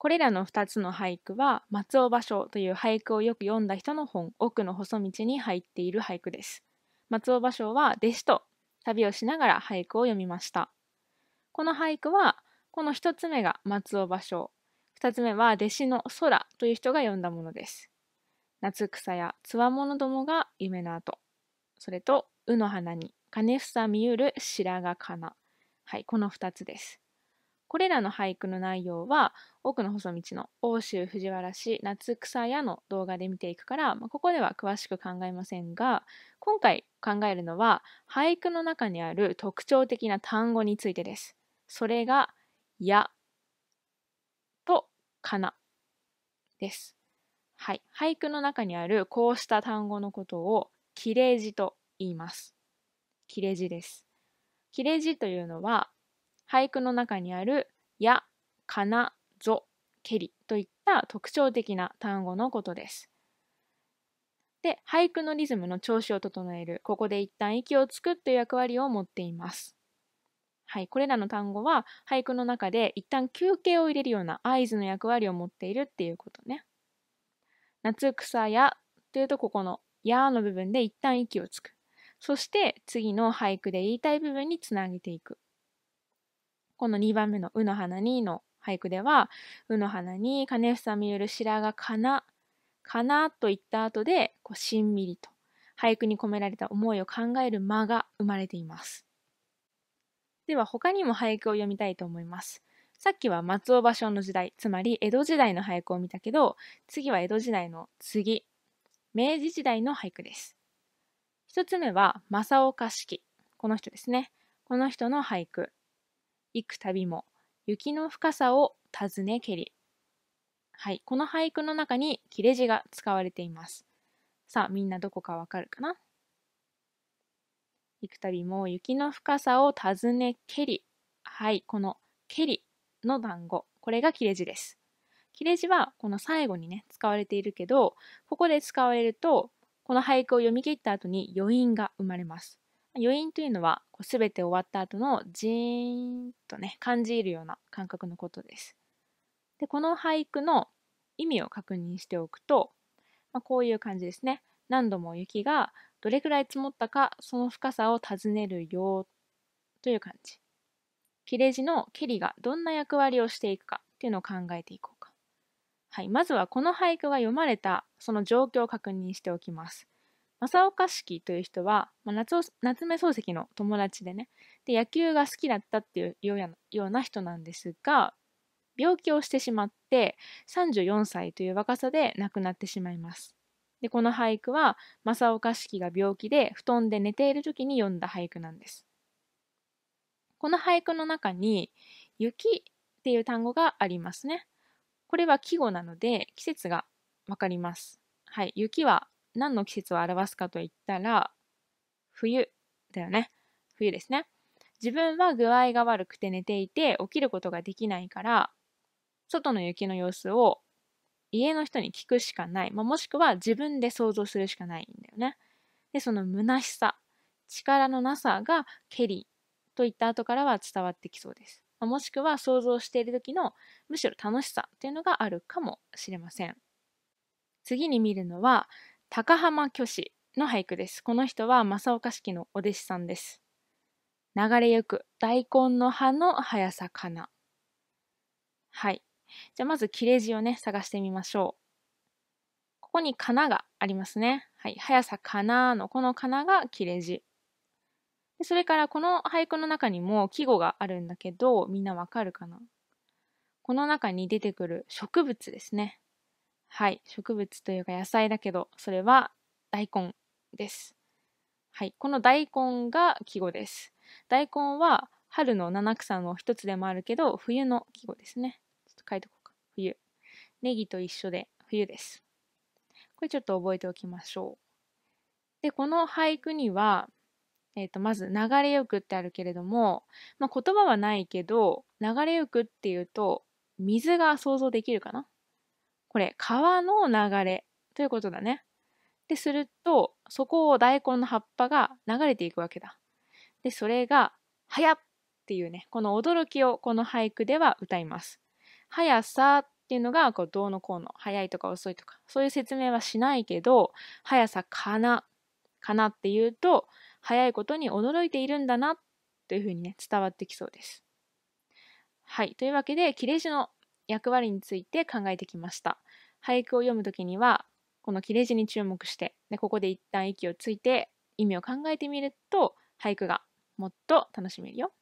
これらの2つの俳句は松尾芭蕉という俳句をよく読んだ人の本奥の細道に入っている俳句です。松尾芭蕉は弟子と旅をしながら俳句を読みました。この俳句はこの1つ目が松尾芭蕉2つ目は弟子の空という人が読んだものです。夏草やつわものどもが夢の後それと「うの花に金房見ゆる白髪かな」はいこの2つです。これらの俳句の内容は奥の細道の奥州藤原氏夏草屋の動画で見ていくから、まあ、ここでは詳しく考えませんが今回考えるのは俳句の中にある特徴的な単語についてです。それが「や」と「かな」です。はい、俳句の中にあるこうした単語のことを切れ字と言います。切れ字です。切れ字というのは俳句の中にあるや、かな、ぞ、けりといった特徴的な単語のことです。で、俳句のリズムの調子を整える、ここで一旦息をつくという役割を持っています。はい、これらの単語は俳句の中で一旦休憩を入れるような合図の役割を持っているっていうことね。夏草やというとここのやの部分で一旦息をつく。そして次の俳句で言いたい部分につなげていく。この2番目の「うの花に」の俳句では「うの花に金房みゆる白髪かな」かなと言った後でこうしんみりと俳句に込められた思いを考える間が生まれています。では他にも俳句を読みたいと思います。さっきは松尾芭蕉の時代、つまり江戸時代の俳句を見たけど、次は江戸時代の次、明治時代の俳句です。一つ目は正岡式。この人ですね。この人の俳句。行く旅も雪の深さを尋ねけり。はい、この俳句の中に切れ字が使われています。さあ、みんなどこかわかるかな行く旅も雪の深さを尋ねけり。はい、このけりの団子。これが切れ字です。切れ字はこの最後にね、使われているけど、ここで使われると、この俳句を読み切った後に余韻が生まれます。余韻というのはこう全て終わった後のジーンとね感じるような感覚のことです。でこの俳句の意味を確認しておくと、まあ、こういう感じですね。何度も雪がどれくらい積もったかその深さを尋ねるよという感じ。切れ字の蹴りがどんな役割をしていくかっていうのを考えていこうか。はい、まずはこの俳句が読まれたその状況を確認しておきます。正岡式という人は、まあ、夏夏目漱石の友達でねで野球が好きだったっていうような人なんですが病気をしてしまって34歳という若さで亡くなってしまいます。でこの俳句は正岡子規が病気で布団で寝ている時に読んだ俳句なんです。この俳句の中に「雪」っていう単語がありますね。これは季語なので季節がわかります。はい、雪は何の季節を表すかといったら、冬だよね。冬ですね。自分は具合が悪くて寝ていて起きることができないから、外の雪の様子を家の人に聞くしかない。まあ、もしくは自分で想像するしかないんだよね。で、その虚しさ、力のなさがケリーといった後からは伝わってきそうです。まあ、もしくは想像している時のむしろ楽しさっていうのがあるかもしれません。次に見るのは高浜虚子の俳句です。この人は正岡子規のお弟子さんです。流れゆく大根の葉の速さかな。はい。じゃあまず切れ字をね、探してみましょう。ここにかながありますね。はい。速さかなのこのかなが切れ字。それからこの俳句の中にも季語があるんだけど、みんなわかるかなこの中に出てくる植物ですね。はい、植物というか野菜だけど、それは大根です。はい、この大根が季語です。大根は春の七草の一つでもあるけど、冬の季語ですね。ちょっと書いとこうか。冬。ネギと一緒で冬です。これちょっと覚えておきましょう。で、この俳句には、えっ、ー、と、まず流れよくってあるけれども、まあ、言葉はないけど、流れよくっていうと、水が想像できるかなこれ、川の流れということだね。で、すると、そこを大根の葉っぱが流れていくわけだ。で、それが、早っ!」っていうね、この驚きをこの俳句では歌います。速さっていうのが、こう、どうのこうの、速いとか遅いとか、そういう説明はしないけど、速さかな、かなっていうと、速いことに驚いているんだな、というふうにね、伝わってきそうです。はい。というわけで、切れ字の役割について考えてきました。俳句を読む時には、この切れ字に注目して、でここで一旦息をついて意味を考えてみると、俳句がもっと楽しめるよ。